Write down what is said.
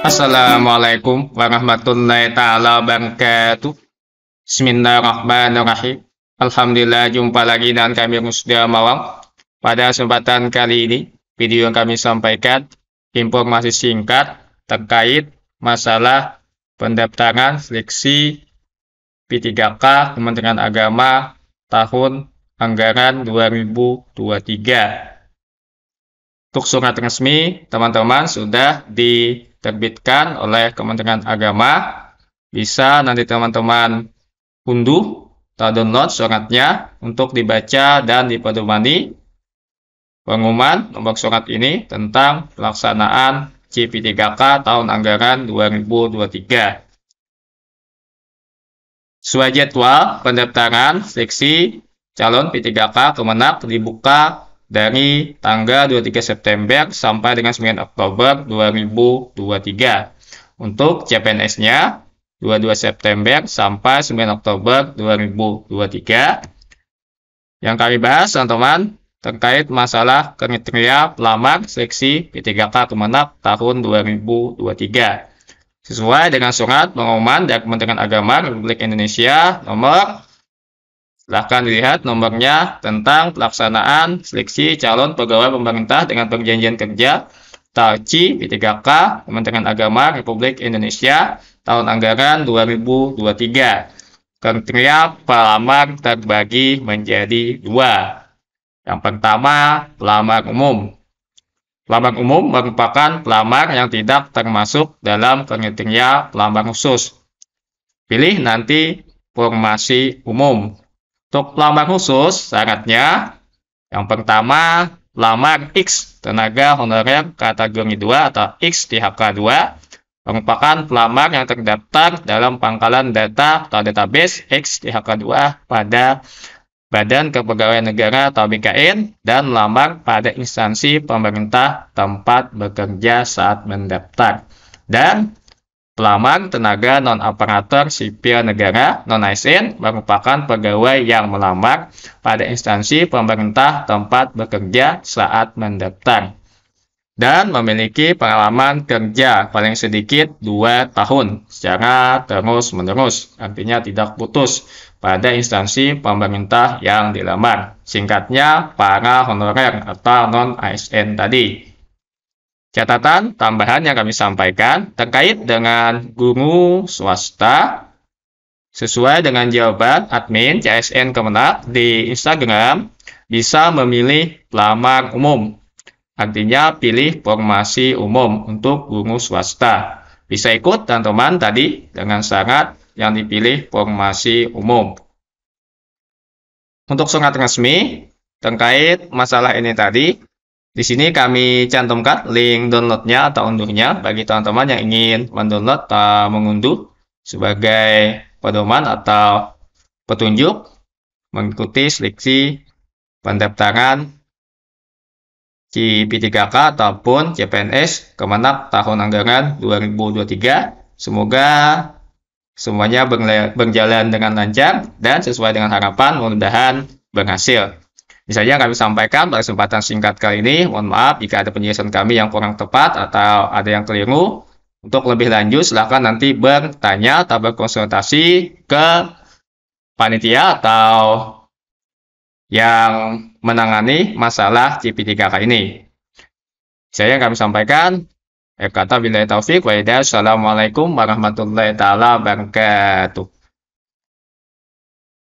Assalamualaikum warahmatullahi taala wabarakatuh. Bismillahirrahmanirrahim. Alhamdulillah jumpa lagi dengan kami Rusda Mawang. Pada kesempatan kali ini, video yang kami sampaikan informasi singkat terkait masalah pendaftaran seleksi P3K Kementerian Agama tahun anggaran 2023. Untuk surat resmi, teman-teman sudah di diterbitkan oleh Kementerian Agama. Bisa nanti teman-teman unduh atau download suratnya untuk dibaca dan dipedomani pengumuman nomor surat ini tentang pelaksanaan CP3K tahun anggaran 2023. Sesuai jadwal pendaftaran seksi calon P3K Kemenak dibuka dari tanggal 23 September sampai dengan 9 Oktober 2023. Untuk CPNS-nya 22 September sampai 9 Oktober 2023. Yang kami bahas teman-teman terkait masalah kriteria pelamar seleksi P3K Kemenak tahun 2023. Sesuai dengan surat pengumuman dari Kementerian Agama Republik Indonesia nomor Silahkan dilihat nomornya tentang pelaksanaan seleksi calon pegawai pemerintah dengan perjanjian kerja TARCI P3K Kementerian Agama Republik Indonesia tahun anggaran 2023. Kriteria pelamar terbagi menjadi dua. Yang pertama, pelamar umum. Pelamar umum merupakan pelamar yang tidak termasuk dalam kriteria pelamar khusus. Pilih nanti formasi umum. Untuk lambang khusus, syaratnya yang pertama, lambang X, tenaga honorer kategori 2 atau X di HK2, merupakan pelamar yang terdaftar dalam pangkalan data atau database X di HK2 pada Badan Kepegawaian Negara atau BKN dan lambang pada instansi pemerintah tempat bekerja saat mendaftar. Dan Pelamar tenaga non-aparatur sipil negara non-ASN merupakan pegawai yang melamar pada instansi pemerintah tempat bekerja saat mendaftar dan memiliki pengalaman kerja paling sedikit 2 tahun secara terus-menerus, artinya tidak putus pada instansi pemerintah yang dilamar. Singkatnya, para honorer atau non-ASN tadi. Catatan tambahan yang kami sampaikan terkait dengan guru swasta sesuai dengan jawaban admin CSN Kemenak di Instagram bisa memilih pelamar umum. Artinya pilih formasi umum untuk guru swasta. Bisa ikut dan teman tadi dengan sangat yang dipilih formasi umum. Untuk sangat resmi terkait masalah ini tadi, di sini kami cantumkan link downloadnya atau unduhnya bagi teman-teman yang ingin mendownload atau eh, mengunduh sebagai pedoman atau petunjuk mengikuti seleksi pendaftaran CP3K ataupun CPNS Kemenak tahun anggaran 2023. Semoga semuanya berjalan dengan lancar dan sesuai dengan harapan mudah-mudahan berhasil. Ini saja kami sampaikan pada kesempatan singkat kali ini. Mohon maaf jika ada penjelasan kami yang kurang tepat atau ada yang keliru. Untuk lebih lanjut, silakan nanti bertanya atau berkonsultasi ke panitia atau yang menangani masalah cp 3 kali ini. Saya kami sampaikan. Ya, kata bila taufik wa Assalamualaikum warahmatullahi wabarakatuh.